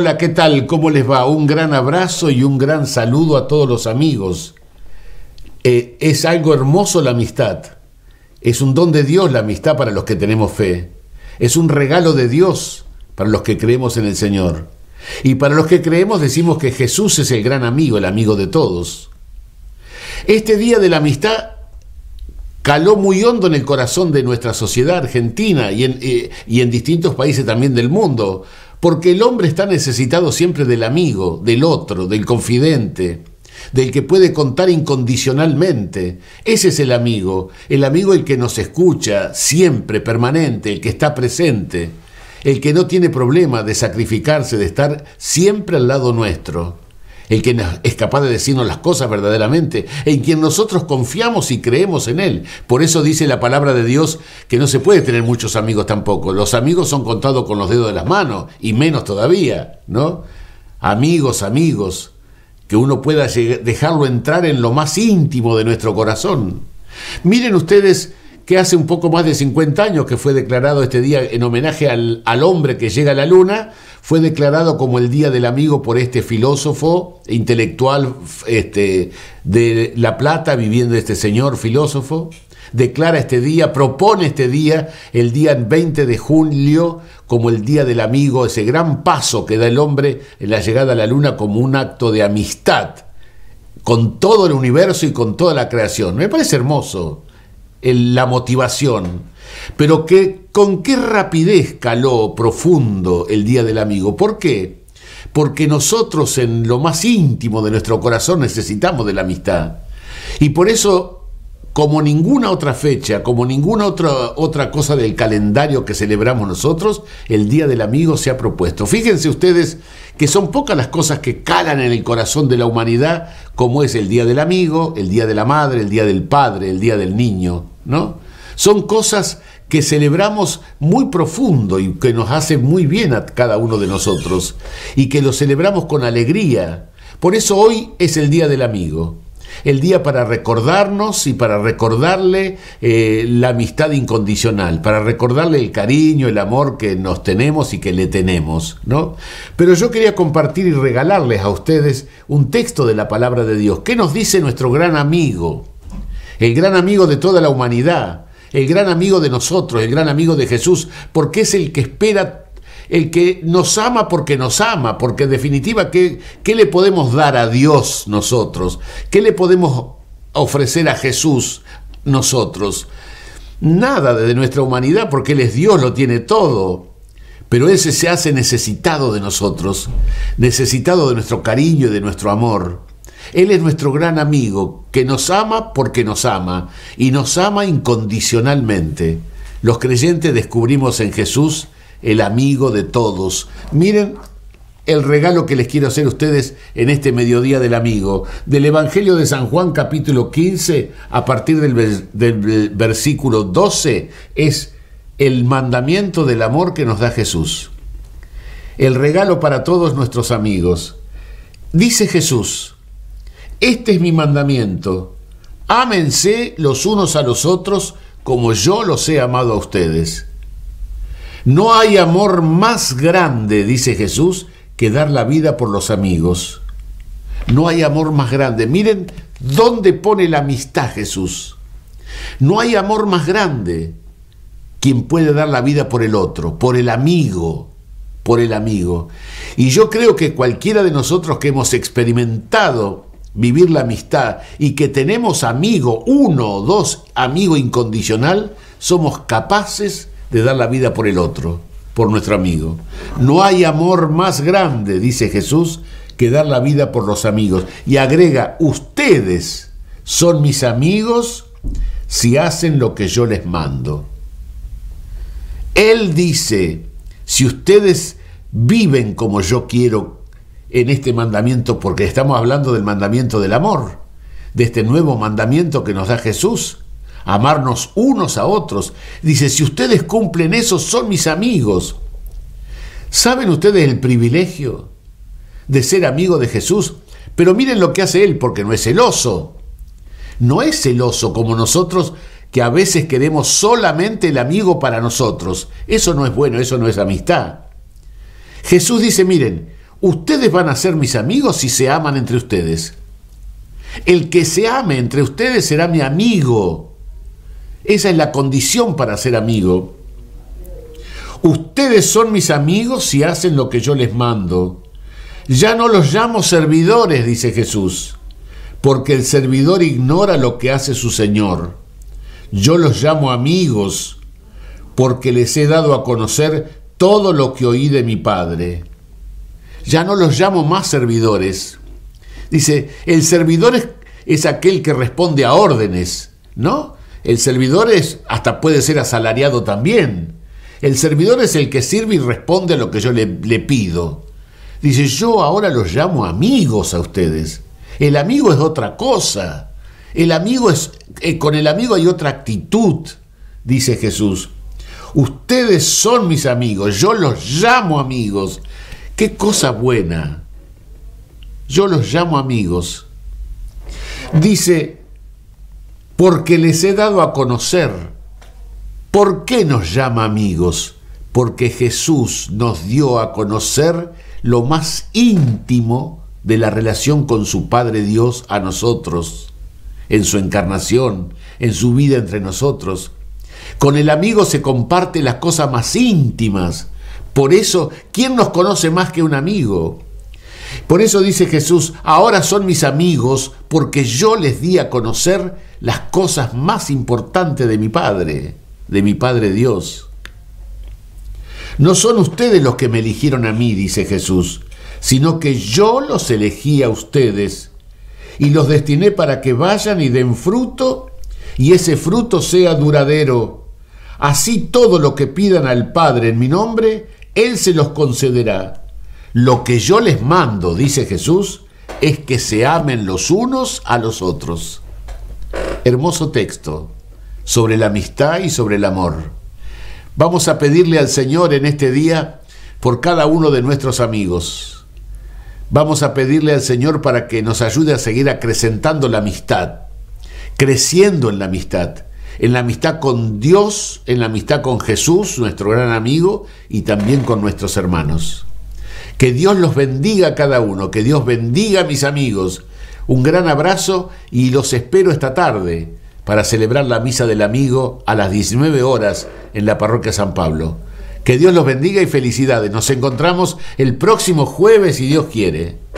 Hola, ¿qué tal? ¿Cómo les va? Un gran abrazo y un gran saludo a todos los amigos. Eh, es algo hermoso la amistad. Es un don de Dios la amistad para los que tenemos fe. Es un regalo de Dios para los que creemos en el Señor. Y para los que creemos decimos que Jesús es el gran amigo, el amigo de todos. Este día de la amistad caló muy hondo en el corazón de nuestra sociedad argentina y eh, y en distintos países también del mundo porque el hombre está necesitado siempre del amigo, del otro, del confidente, del que puede contar incondicionalmente. Ese es el amigo, el amigo el que nos escucha siempre, permanente, el que está presente, el que no tiene problema de sacrificarse, de estar siempre al lado nuestro el que es capaz de decirnos las cosas verdaderamente, en quien nosotros confiamos y creemos en Él. Por eso dice la palabra de Dios que no se puede tener muchos amigos tampoco. Los amigos son contados con los dedos de las manos, y menos todavía, ¿no? Amigos, amigos, que uno pueda dejarlo entrar en lo más íntimo de nuestro corazón. Miren ustedes que hace un poco más de 50 años que fue declarado este día en homenaje al, hombre que llega a la luna, fue declarado como el Día del Amigo por este filósofo intelectual este, de La Plata, viviendo este señor filósofo. Declara este día, propone este día, el día 20 de julio, como el Día del Amigo, ese gran paso que da el hombre en la llegada a la luna como un acto de amistad con todo el universo y con toda la creación. Me parece hermoso la motivación, pero que con qué rapidez caló profundo el Día del Amigo. ¿Por qué? Porque nosotros en lo más íntimo de nuestro corazón necesitamos de la amistad. Y por eso como ninguna otra fecha, como ninguna otra, otra cosa del calendario que celebramos nosotros, el Día del Amigo se ha propuesto. Fíjense ustedes que son pocas las cosas que calan en el corazón de la humanidad, como es el Día del Amigo, el Día de la Madre, el Día del Padre, el Día del Niño, ¿no? Son cosas que celebramos muy profundo y que nos hace muy bien a cada uno de nosotros y que lo celebramos con alegría. Por eso hoy es el Día del Amigo el día para recordarnos y para recordarle eh, la amistad incondicional, para recordarle el cariño, el amor que nos tenemos y que le tenemos, ¿no? Pero yo quería compartir y regalarles a ustedes un texto de la palabra de Dios. ¿Qué nos dice nuestro gran amigo? El gran amigo de toda la humanidad, el gran amigo de nosotros, el gran amigo de Jesús, porque es el que espera el que nos ama porque nos ama, porque en definitiva, ¿qué, le podemos dar a Dios nosotros? ¿Qué le podemos ofrecer a Jesús nosotros? Nada de nuestra humanidad, porque Él es Dios, lo tiene todo. Pero Él se hace necesitado de nosotros, necesitado de nuestro cariño y de nuestro amor. Él es nuestro gran amigo, que nos ama porque nos ama, y nos ama incondicionalmente. Los creyentes descubrimos en Jesús el amigo de todos. Miren el regalo que les quiero hacer a ustedes en este mediodía del amigo, del Evangelio de San Juan capítulo 15, a partir del, versículo 12, es el mandamiento del amor que nos da Jesús. El regalo para todos nuestros amigos. Dice Jesús, este es mi mandamiento, ámense los unos a los otros como yo los he amado a ustedes. No hay amor más grande, dice Jesús, que dar la vida por los amigos. No hay amor más grande. Miren dónde pone la amistad Jesús. No hay amor más grande quien puede dar la vida por el otro, por el amigo, por el amigo. Y yo creo que cualquiera de nosotros que hemos experimentado vivir la amistad y que tenemos amigo, uno o dos amigo incondicional, somos capaces de dar la vida por el otro, por nuestro amigo. No hay amor más grande, dice Jesús, que dar la vida por los amigos. Y agrega, ustedes son mis amigos si hacen lo que yo les mando. Él dice, si ustedes viven como yo quiero en este mandamiento, porque estamos hablando del mandamiento del amor, de este nuevo mandamiento que nos da Jesús, amarnos unos a otros. Dice, si ustedes cumplen eso, son mis amigos. ¿Saben ustedes el privilegio de ser amigo de Jesús? Pero miren lo que hace él, porque no es celoso. No es celoso como nosotros que a veces queremos solamente el amigo para nosotros. Eso no es bueno, eso no es amistad. Jesús dice, miren, ustedes van a ser mis amigos si se aman entre ustedes. El que se ame entre ustedes será mi amigo. Esa es la condición para ser amigo. Ustedes son mis amigos si hacen lo que yo les mando. Ya no los llamo servidores, dice Jesús, porque el servidor ignora lo que hace su Señor. Yo los llamo amigos, porque les he dado a conocer todo lo que oí de mi Padre. Ya no los llamo más servidores. Dice, el servidor es, aquel que responde a órdenes, ¿no? El servidor es, hasta puede ser asalariado también. El servidor es el que sirve y responde a lo que yo le, pido. Dice, yo ahora los llamo amigos a ustedes. El amigo es otra cosa. El amigo es, eh, con el amigo hay otra actitud, dice Jesús. Ustedes son mis amigos, yo los llamo amigos. Qué cosa buena. Yo los llamo amigos. Dice, porque les he dado a conocer. ¿Por qué nos llama amigos? Porque Jesús nos dio a conocer lo más íntimo de la relación con su Padre Dios a nosotros, en su encarnación, en su vida entre nosotros. Con el amigo se comparte las cosas más íntimas. Por eso, ¿quién nos conoce más que un amigo? Por eso dice Jesús, ahora son mis amigos porque yo les di a conocer las cosas más importantes de mi Padre, de mi Padre Dios. No son ustedes los que me eligieron a mí, dice Jesús, sino que yo los elegí a ustedes y los destiné para que vayan y den fruto y ese fruto sea duradero. Así todo lo que pidan al Padre en mi nombre, Él se los concederá. Lo que yo les mando, dice Jesús, es que se amen los unos a los otros. Hermoso texto sobre la amistad y sobre el amor. Vamos a pedirle al Señor en este día por cada uno de nuestros amigos. Vamos a pedirle al Señor para que nos ayude a seguir acrecentando la amistad, creciendo en la amistad, en la amistad con Dios, en la amistad con Jesús, nuestro gran amigo, y también con nuestros hermanos. Que Dios los bendiga a cada uno, que Dios bendiga a mis amigos. Un gran abrazo y los espero esta tarde para celebrar la Misa del Amigo a las 19 horas en la Parroquia San Pablo. Que Dios los bendiga y felicidades. Nos encontramos el próximo jueves, si Dios quiere.